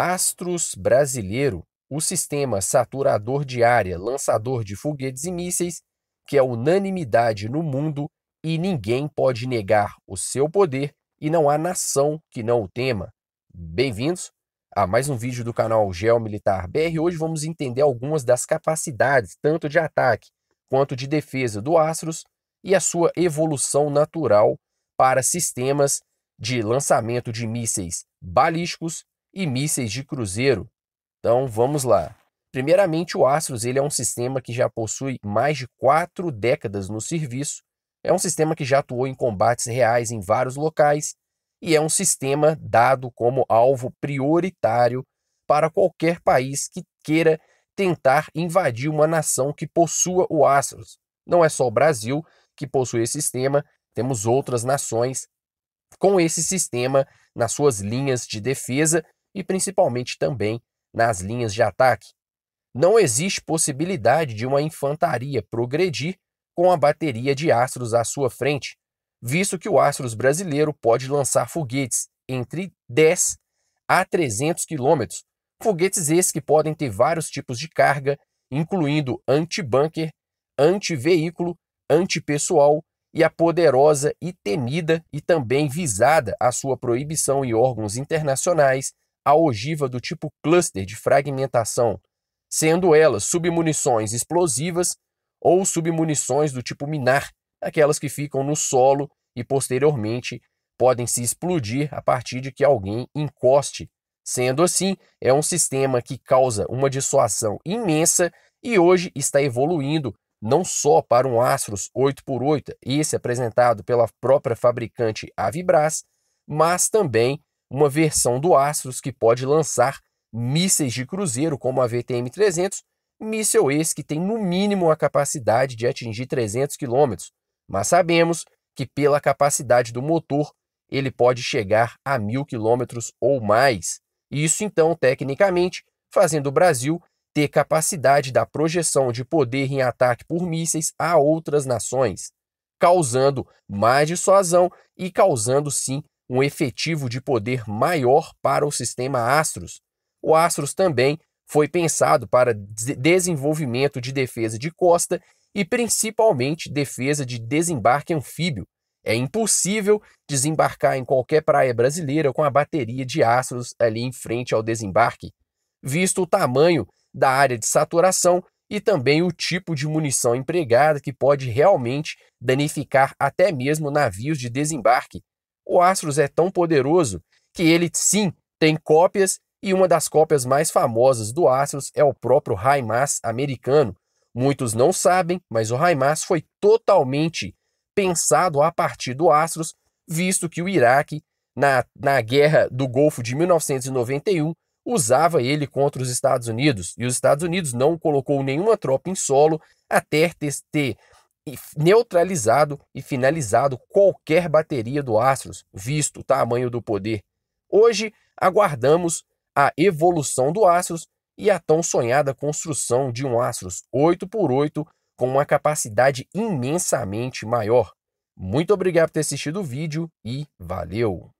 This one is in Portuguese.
Astros Brasileiro, o sistema saturador de área lançador de foguetes e mísseis, que é unanimidade no mundo e ninguém pode negar o seu poder e não há nação que não o tema. Bem-vindos a mais um vídeo do canal Geomilitar BR. Hoje vamos entender algumas das capacidades, tanto de ataque quanto de defesa do Astros e a sua evolução natural para sistemas de lançamento de mísseis balísticos e mísseis de cruzeiro. Então vamos lá. Primeiramente, o Astros ele é um sistema que já possui mais de quatro décadas no serviço, é um sistema que já atuou em combates reais em vários locais e é um sistema dado como alvo prioritário para qualquer país que queira tentar invadir uma nação que possua o Astros. Não é só o Brasil que possui esse sistema, temos outras nações com esse sistema nas suas linhas de defesa e principalmente também nas linhas de ataque. Não existe possibilidade de uma infantaria progredir com a bateria de astros à sua frente, visto que o astros brasileiro pode lançar foguetes entre 10 a 300 quilômetros, foguetes esses que podem ter vários tipos de carga, incluindo anti-bunker, anti-veículo, antipessoal e a poderosa e temida e também visada a sua proibição em órgãos internacionais a ogiva do tipo cluster de fragmentação, sendo elas submunições explosivas ou submunições do tipo minar, aquelas que ficam no solo e posteriormente podem se explodir a partir de que alguém encoste. Sendo assim, é um sistema que causa uma dissuasão imensa e hoje está evoluindo não só para um Astros 8x8, esse apresentado pela própria fabricante Avibras, mas também uma versão do Astros que pode lançar mísseis de cruzeiro, como a VTM-300, míssel esse que tem no mínimo a capacidade de atingir 300 km, mas sabemos que pela capacidade do motor ele pode chegar a 1.000 km ou mais. Isso então, tecnicamente, fazendo o Brasil ter capacidade da projeção de poder em ataque por mísseis a outras nações, causando mais dissuasão e causando sim um efetivo de poder maior para o sistema Astros. O Astros também foi pensado para desenvolvimento de defesa de costa e principalmente defesa de desembarque anfíbio. É impossível desembarcar em qualquer praia brasileira com a bateria de astros ali em frente ao desembarque, visto o tamanho da área de saturação e também o tipo de munição empregada que pode realmente danificar até mesmo navios de desembarque. O Astros é tão poderoso que ele sim tem cópias e uma das cópias mais famosas do Astros é o próprio Raimas americano. Muitos não sabem, mas o Raimas foi totalmente pensado a partir do Astros, visto que o Iraque, na, na Guerra do Golfo de 1991, usava ele contra os Estados Unidos. E os Estados Unidos não colocou nenhuma tropa em solo até ter neutralizado e finalizado qualquer bateria do Astros, visto o tamanho do poder. Hoje, aguardamos a evolução do Astros e a tão sonhada construção de um Astros 8x8 com uma capacidade imensamente maior. Muito obrigado por ter assistido o vídeo e valeu!